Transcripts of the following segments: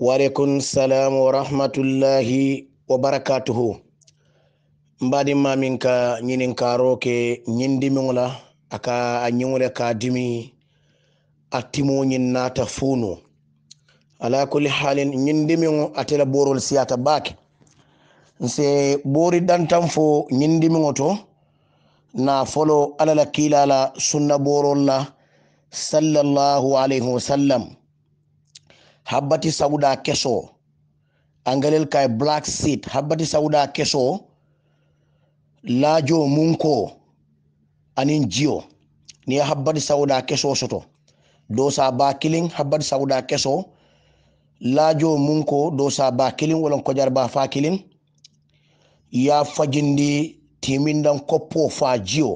waaleykum salam wa rahmatullahi wa barakatuhu mbaɗinma min ka ñinin karoke ñindimiola aka a ñiŋole ka dimi a timoñin nata funu ala kulli halin ñindimio atela borol siyata baake nse boori ɗantan fo ñindimio to na folo alala kiilala sunna borol la sallallahu alayhi wa sallam habati sauda keso angalel kay black seed habati sauda keso lajo munko anin jio ni habati sauda keso soto dosa ba killing habati sauda keso lajo munko dosa ba killing wala ko jarba fa killing ya fajindi timindan koppo fa jio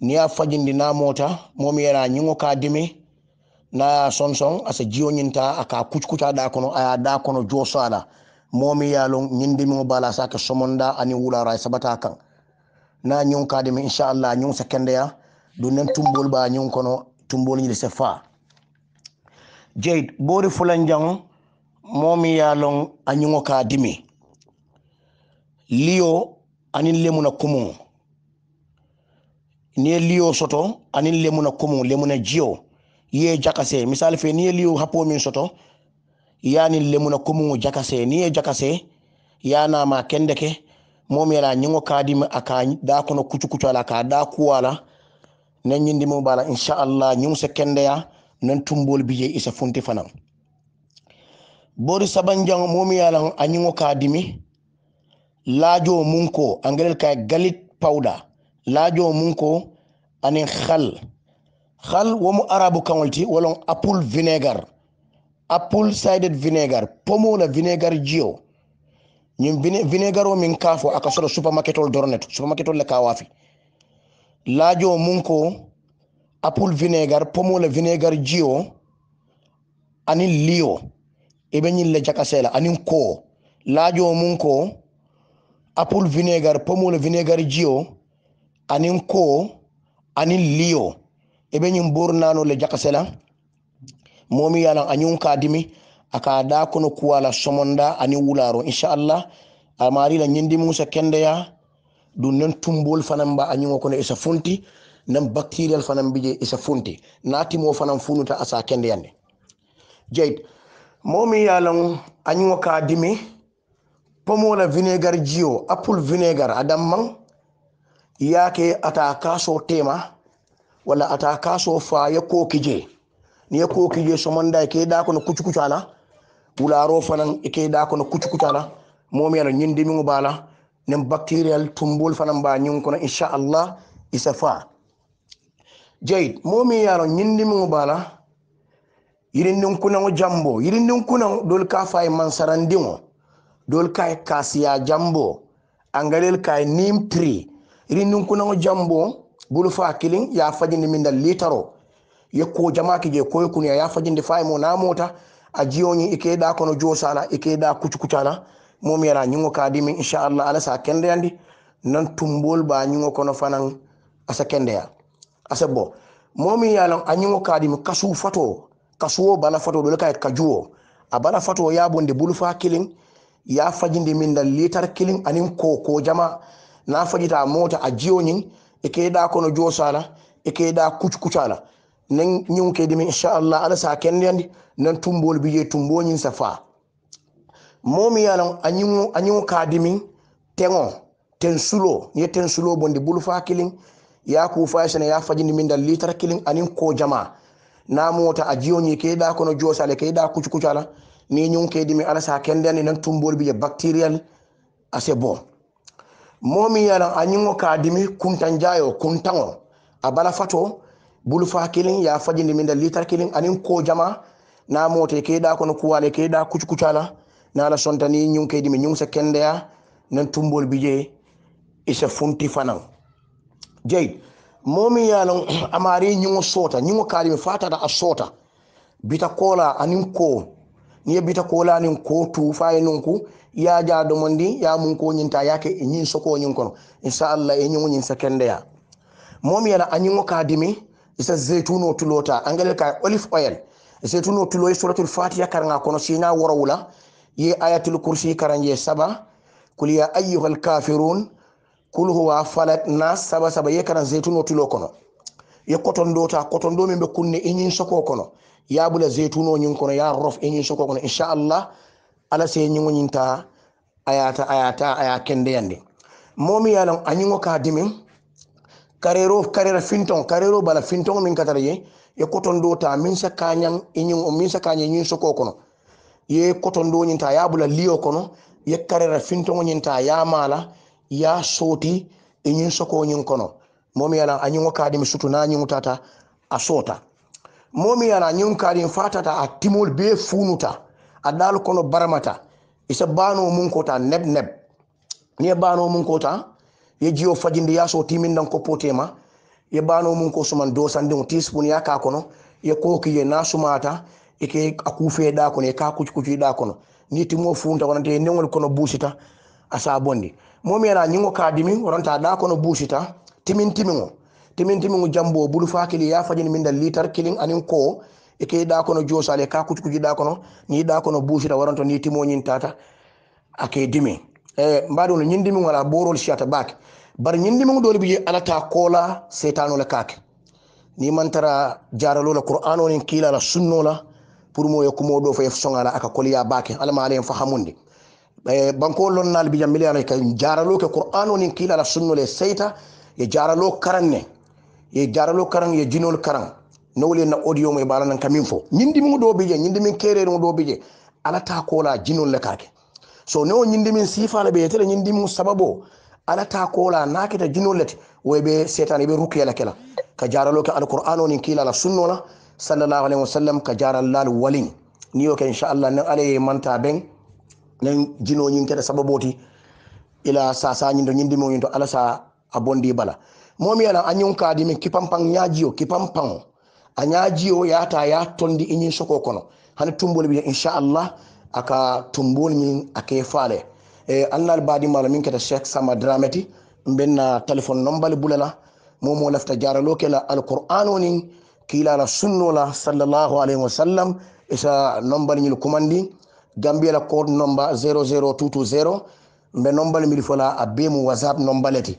ni ya fajindi na mota momi era nyingo ka dimi na sonson asa jiyo ñinta aka kuckuca da kono aya da kono joso ala momi yalon ñindimimo bala sake somonda ani wulara sabata kan na ñun kadimi inchallah ñun sa kendeya du nen tumbol ba ñun kono tumbol ñili se fa jeyd bori fulan jang momi yalon a ñungo ka dimi liyo ani lemuna kumu ni liyo soto ani lemuna kumu lemuna jio. ye jakase misal fe ni ye liyo hapo min soto yani lemuna kumu jakase ni ye jakase yana ma kendeke momi yana nyingo kadim aka da kono kucu kucu ala ka da kuwala na nyindi mo bala insha Allah nyum se ya nan tumbol biye isa funti fanan bori sabanjan mom yana anyingo kadimi lajo munko angelel kay galit powder lajo munko anin khal hal womu arabu kaŋolti walon apple vinegar apple sided vinegar pomola vinegar jio ñin vinegar o min kafo aka soto supermarket ol doroneto supermarket ol le kawafi laajo munko ko apple vinegar pomola vinegar jio ani lio ibe ñin le jakasela anin ko laajo mun ko apple vinegar pomola vinegar jio anin ko anin liyo ebe ñin n'o le jakasela momi a añun ka dimi aka da kuwa kuwala somonda ani wularo allah amari la ñindi musa kendeya du nen tumbol fanan ba añugo kono isa funti nan bacterial fanan bije isa funti mo fanan funuta asa ne jeyt momi a añugo ka dimi pomola vinegar jio apple vinegar adam man yake ata kaso tema wala ata kaso fa ya kokije ni ya kokije so manda ke da kono kucu kucu ala wala ro wularo fanan ke da kono kucu kucu ala momi ala nyindi mi bala nem bacterial tumbul fa nan ba nyun ko insha Allah isafa jaid momi ya ro nyindi mi bala yirin nin kunan jambo yirin nin kunan dol ka fay man sarandingo dol ka kasiya jambo angalel ka nim tri yirin nin kunan jambo bulu fa kilin ya fajindi min dal litaro yekko jamaki je koy kun ya fajindi fa mo na mota a jiyoni ike da kono josala ike da kucukucala mom yara nyingo kadimi insha Allah ala sa kende yandi nan tumbol ba nyingo kono fanan asa kende ya asa bo momi yalan a nyingo kadimi kasu fato kasuwo bala fato dole kay kajuwo a bala fato ya bonde bulu bulfa kilin ya fajindi min dal litar kilin anin ko ko jama na fajita mota a jiyoni ike e da kono sala ike e da kuc kuchala nan nyun ke dimi insha Allah ala sa ken yandi nan tumbol biye nyin safa momi yalan anyu anyu dimi tengo sulo ye sulo bondi bulu fa kilin ya ku shine ya fajin min dal litar kilin anin ko jama na mota a ni ke da kono sala ke da kuc kuchala ni nyun ke dimi ala sa ken yandi nan tumbol biye bacterial ase bon moo min ye lan a ñiŋo ka a dimi kuntanjayo kuntaŋo a bala fato bulufa kiliŋ ye a fajindi min da litar kiliŋ aniŋ koo jama na moote ke da kono kuwale ke da kucukuca la na la sontani ñiŋ ke dimi ñiŋ se kendeya nan tumbol bi je i se funti fanaŋ jeyit moo min ye loŋ amaari ñiŋo soota ñiŋo ka a dimi faatata a soota bita kola aniŋ koo niyebita kolanin ko tufayinun ku ya jadomo ndi yamun koñinta yake e ñin sokoñin kono inchallah e ñiguñin sekendeya momi yana añingo kadimi e sa zeytuno tulota engrais ka olive oil e zeytuno tulo ye suratul fatiha karanga kono sina worowula ye ayatul kursi karanje saba kul ya ayuha alkafirun kul howa falak na saba saba ye kara zeytuno tulo kono ye koton dota koton do min ɓe kunne e ñin soko kono ya bula zaituno yin kuna ya rof yi nyin soko insha allah ala sai yin yin ta ayata ayata aya da yande momi an yi waka dimin karero karera finton karero bala finton min katar ye ya koton dota ta min sa kanyan yi min sa kanyan yin soko kuna ya koton do yin ta ya bula liyo kuna ya karera finton yin ta ya mala ya soti inyin soko yin kuna momi an yi waka dimin sutu na nyin tata a sota momi ana ñun karin fatata a timol be funuta a dal kono baramata isa bano mun kota neb neb ni bano mun kota ye jiyo fajindi ya so ko potema ye bano mun ko suman dosan din teaspoon ya ka kono ye koki ye na sumata ike akufe da kono ka kuci kuci da kono ni timo funta kono te kono busita asa bondi momi ana ñingo kadimi waronta da kono busita timin timingo timin timin jambo bulu fakili ya fajin min dal litar kilin anin ko e ke da kono josale ka kucu kuji da kono ni da kono bushira waranto ni timoñin tata ake dimi e mbaɗo no ñindimi wala borol siata bake bar ñindimi dole bi alata kola setanola kake ni mantara jaralola qur'an onin sunno la pour moye mo yakkumo ɗo fo songala aka koliya bake alama ala en fahamundi e banko lonnal bijam miliyana ka jaraloke qur'an onin sunno le seita e jaralo karanne ye jaralo karan ye jinol karan nawle na audio mai bala nan kamin fo nyindi mu do bije nyindi min kere mu do bije ala ta kola jinol le karke so no nyindi min sifa le be tele nyindi mu sababo ala ta kola na kita jinol le we be setan be rukiya la kala ka jaralo ka alqur'ano nin kila la sunnola sallallahu alaihi wasallam ka jaral walin ni yo ka insha nan ale manta ben nan jino nyin kada sababoti ila sasa nyin do nyindi mo nyin ala sa abondi bala momi yana a ñiŋ kaadi min kipampaŋ ñaajiyo kipampaŋo a ñaajiyo yaata ya tondi i ñiŋ soko kono hani tumbol bi inchallah aka tumbol ñiŋ a ke faale e allahal baadimala min keta cheikh sama dramati mbenna téléphone nombale bulala momo lafta jaralo kela alquran o niŋ kiilala sunnola sallallahu alayhi wa sallam isa nombal ñil kumandi gambiela code nomba 00220 mbe nombal mbil fola a bemu whatsapp nombaleti 0